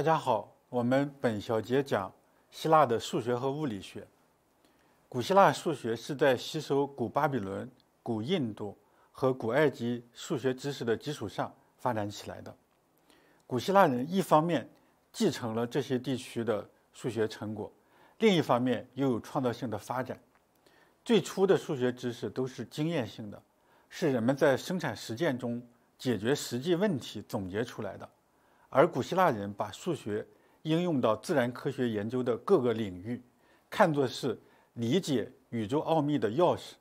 大家好，我们本小节讲希腊的数学和物理学。古希腊数学是在吸收古巴比伦、古印度和古埃及数学知识的基础上发展起来的。古希腊人一方面继承了这些地区的数学成果，另一方面又有创造性的发展。最初的数学知识都是经验性的，是人们在生产实践中解决实际问题总结出来的。而古希腊人把数学应用到自然科学研究的各个领域，看作是理解宇宙奥秘的钥匙。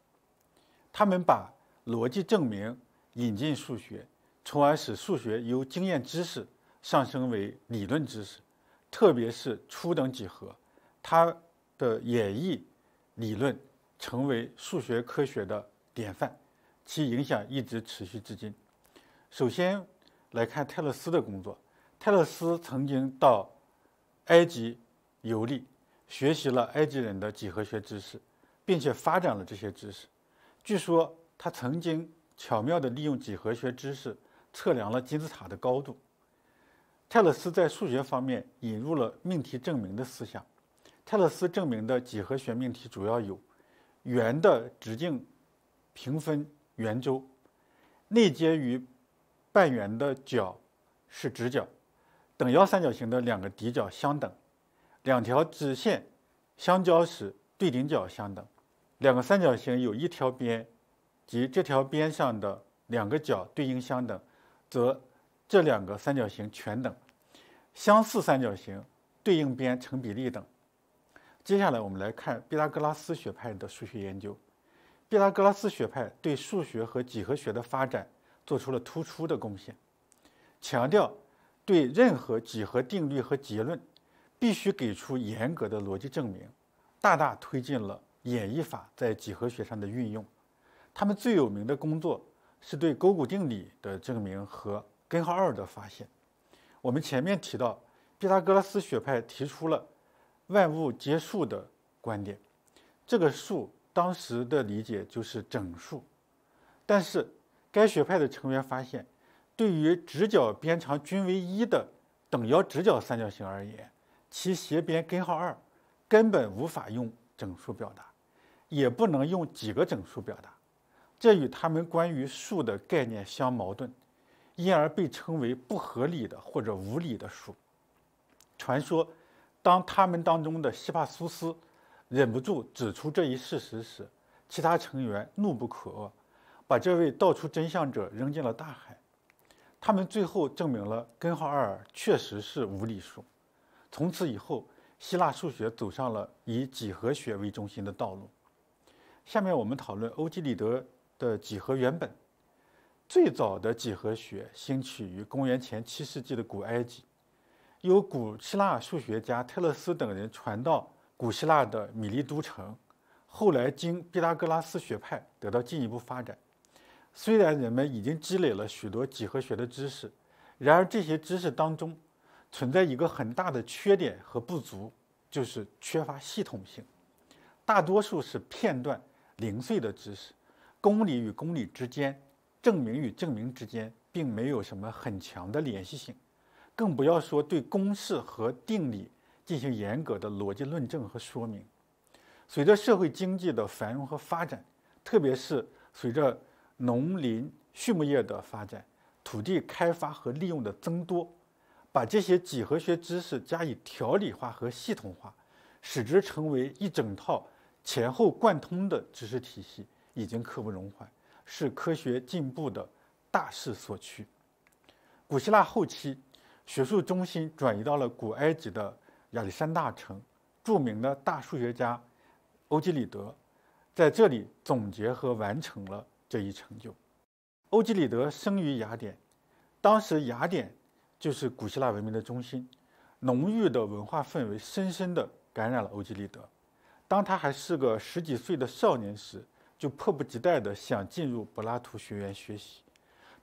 他们把逻辑证明引进数学，从而使数学由经验知识上升为理论知识。特别是初等几何，它的演绎理论成为数学科学的典范，其影响一直持续至今。首先来看泰勒斯的工作。泰勒斯曾经到埃及游历，学习了埃及人的几何学知识，并且发展了这些知识。据说他曾经巧妙的利用几何学知识测量了金字塔的高度。泰勒斯在数学方面引入了命题证明的思想。泰勒斯证明的几何学命题主要有：圆的直径平分圆周，内接于半圆的角是直角。等腰三角形的两个底角相等，两条直线相交时对顶角相等，两个三角形有一条边及这条边上的两个角对应相等，则这两个三角形全等。相似三角形对应边成比例等。接下来我们来看毕达哥拉斯学派的数学研究。毕达哥拉斯学派对数学和几何学的发展做出了突出的贡献，强调。对任何几何定律和结论，必须给出严格的逻辑证明，大大推进了演绎法在几何学上的运用。他们最有名的工作是对勾股定理的证明和根号二的发现。我们前面提到，毕达哥拉斯学派提出了万物皆数的观点，这个数当时的理解就是整数，但是该学派的成员发现。对于直角边长均为一的等腰直角三角形而言，其斜边根号二根本无法用整数表达，也不能用几个整数表达，这与他们关于数的概念相矛盾，因而被称为不合理的或者无理的数。传说，当他们当中的希帕苏斯忍不住指出这一事实时，其他成员怒不可遏，把这位道出真相者扔进了大海。他们最后证明了根号二确实是无理数，从此以后，希腊数学走上了以几何学为中心的道路。下面我们讨论欧几里得的《几何原本》。最早的几何学兴起于公元前七世纪的古埃及，由古希腊数学家泰勒斯等人传到古希腊的米利都城，后来经毕达哥拉斯学派得到进一步发展。虽然人们已经积累了许多几何学的知识，然而这些知识当中存在一个很大的缺点和不足，就是缺乏系统性，大多数是片段零碎的知识，公理与公理之间，证明与证明之间并没有什么很强的联系性，更不要说对公式和定理进行严格的逻辑论证和说明。随着社会经济的繁荣和发展，特别是随着农林畜牧业的发展，土地开发和利用的增多，把这些几何学知识加以条理化和系统化，使之成为一整套前后贯通的知识体系，已经刻不容缓，是科学进步的大势所趋。古希腊后期，学术中心转移到了古埃及的亚历山大城，著名的大数学家欧几里得在这里总结和完成了。这一成就，欧几里德生于雅典，当时雅典就是古希腊文明的中心，浓郁的文化氛围深深地感染了欧几里德。当他还是个十几岁的少年时，就迫不及待地想进入柏拉图学院学习。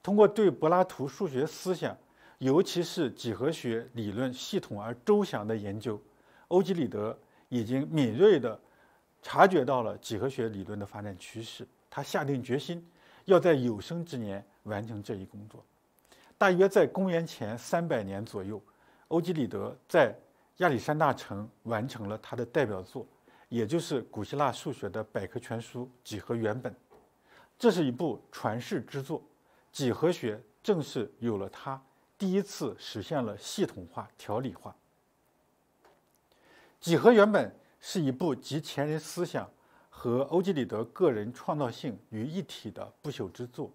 通过对柏拉图数学思想，尤其是几何学理论系统而周详的研究，欧几里德已经敏锐地察觉到了几何学理论的发展趋势。他下定决心，要在有生之年完成这一工作。大约在公元前三百年左右，欧几里德在亚历山大城完成了他的代表作，也就是古希腊数学的百科全书《几何原本》。这是一部传世之作，几何学正是有了它，第一次实现了系统化、条理化。《几何原本》是一部集前人思想。和欧几里得个人创造性于一体的不朽之作，《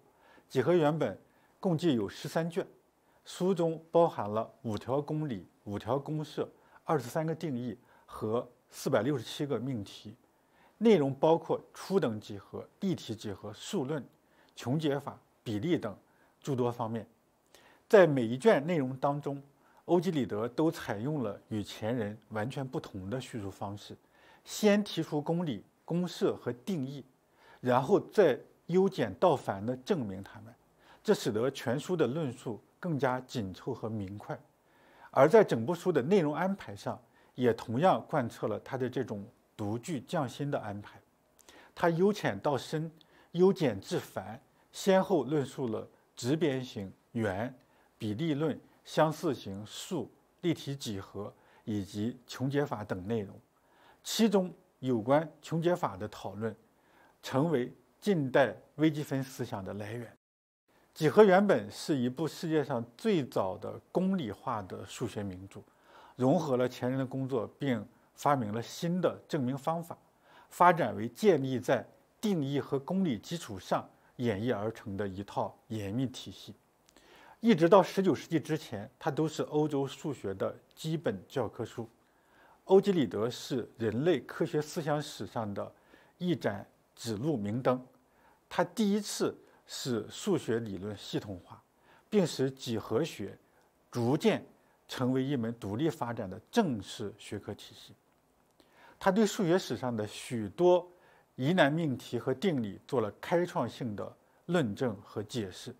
几何原本》共计有十三卷，书中包含了五条公理、五条公式、二十三个定义和四百六十七个命题，内容包括初等几何、立体几何、数论、穷解法、比例等诸多方面。在每一卷内容当中，欧几里得都采用了与前人完全不同的叙述方式，先提出公理。公式和定义，然后再由简到繁的证明它们，这使得全书的论述更加紧凑和明快。而在整部书的内容安排上，也同样贯彻了他的这种独具匠心的安排。他由浅到深，由简至繁，先后论述了直边形、圆、比例论、相似形、数、立体几何以及穷解法等内容，其中。有关穷解法的讨论，成为近代微积分思想的来源。《几何原本》是一部世界上最早的公理化的数学名著，融合了前人的工作，并发明了新的证明方法，发展为建立在定义和公理基础上演绎而成的一套严密体系。一直到19世纪之前，它都是欧洲数学的基本教科书。欧几里得是人类科学思想史上的一盏指路明灯，他第一次使数学理论系统化，并使几何学逐渐成为一门独立发展的正式学科体系。他对数学史上的许多疑难命题和定理做了开创性的论证和解释，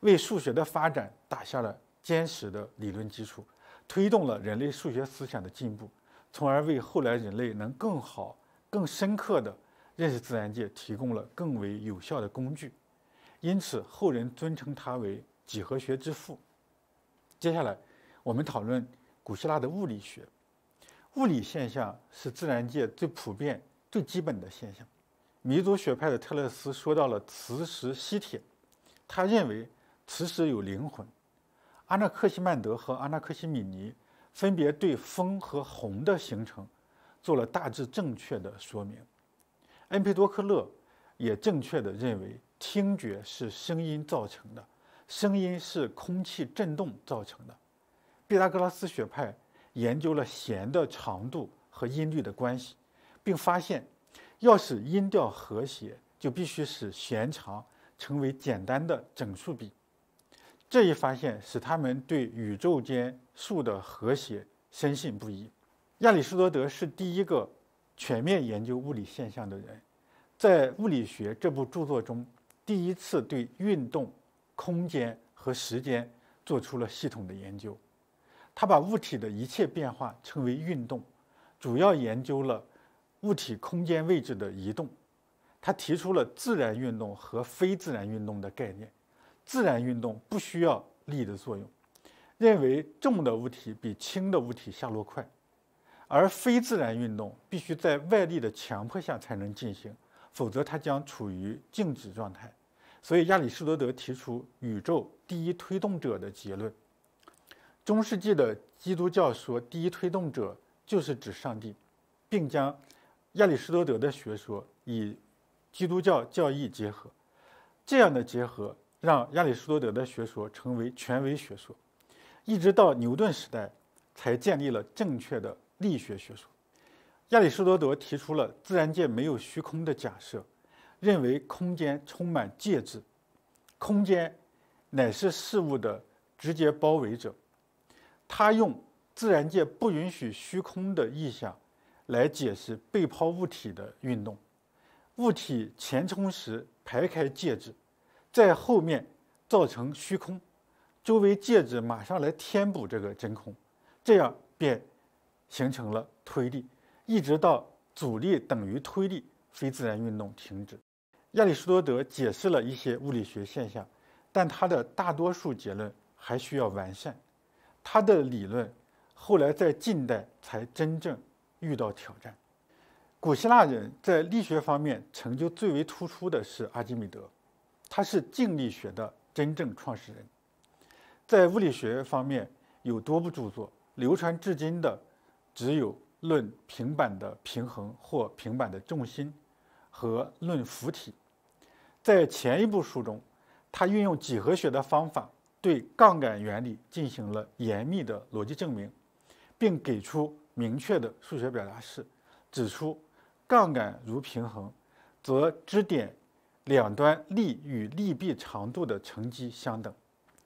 为数学的发展打下了坚实的理论基础，推动了人类数学思想的进步。从而为后来人类能更好、更深刻地认识自然界提供了更为有效的工具，因此后人尊称他为几何学之父。接下来，我们讨论古希腊的物理学。物理现象是自然界最普遍、最基本的现象。弥族学派的特勒斯说到了磁石吸铁，他认为磁石有灵魂。阿纳克西曼德和阿纳克西米尼。分别对风和红的形成做了大致正确的说明。恩培多克勒也正确的认为，听觉是声音造成的，声音是空气振动造成的。毕达哥拉斯学派研究了弦的长度和音律的关系，并发现，要使音调和谐，就必须使弦长成为简单的整数比。这一发现使他们对宇宙间数的和谐深信不疑。亚里士多德是第一个全面研究物理现象的人，在《物理学》这部著作中，第一次对运动、空间和时间做出了系统的研究。他把物体的一切变化称为运动，主要研究了物体空间位置的移动。他提出了自然运动和非自然运动的概念。自然运动不需要力的作用，认为重的物体比轻的物体下落快，而非自然运动必须在外力的强迫下才能进行，否则它将处于静止状态。所以，亚里士多德提出宇宙第一推动者的结论。中世纪的基督教说，第一推动者就是指上帝，并将亚里士多德的学说与基督教教义结合。这样的结合。让亚里士多德的学说成为权威学说，一直到牛顿时代，才建立了正确的力学学说。亚里士多德提出了自然界没有虚空的假设，认为空间充满介质，空间乃是事物的直接包围者。他用自然界不允许虚空的意象来解释被抛物体的运动，物体前冲时排开介质。在后面造成虚空，周围介质马上来填补这个真空，这样便形成了推力，一直到阻力等于推力，非自然运动停止。亚里士多德解释了一些物理学现象，但他的大多数结论还需要完善。他的理论后来在近代才真正遇到挑战。古希腊人在力学方面成就最为突出的是阿基米德。他是静力学的真正创始人，在物理学方面有多部著作流传至今的，只有《论平板的平衡》或《平板的重心》和《论浮体》。在前一部书中，他运用几何学的方法对杠杆原理进行了严密的逻辑证明，并给出明确的数学表达式，指出杠杆如平衡，则支点。两端力与力臂长度的乘积相等。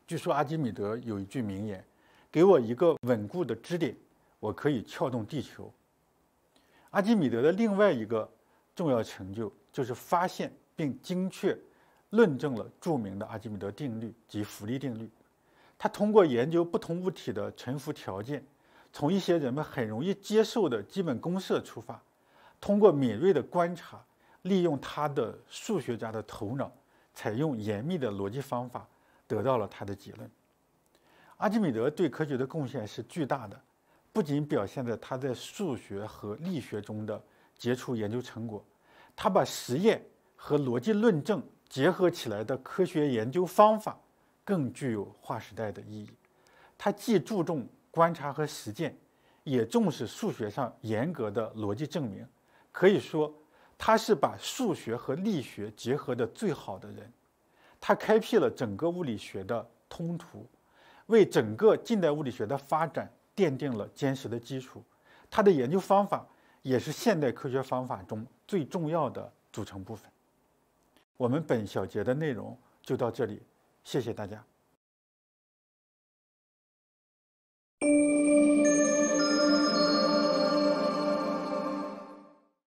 据说阿基米德有一句名言：“给我一个稳固的支点，我可以撬动地球。”阿基米德的另外一个重要成就就是发现并精确论证了著名的阿基米德定律及浮力定律。他通过研究不同物体的沉浮条件，从一些人们很容易接受的基本公式出发，通过敏锐的观察。利用他的数学家的头脑，采用严密的逻辑方法，得到了他的结论。阿基米德对科学的贡献是巨大的，不仅表现在他在数学和力学中的杰出研究成果，他把实验和逻辑论证结合起来的科学研究方法，更具有划时代的意义。他既注重观察和实践，也重视数学上严格的逻辑证明，可以说。他是把数学和力学结合的最好的人，他开辟了整个物理学的通途，为整个近代物理学的发展奠定了坚实的基础。他的研究方法也是现代科学方法中最重要的组成部分。我们本小节的内容就到这里，谢谢大家。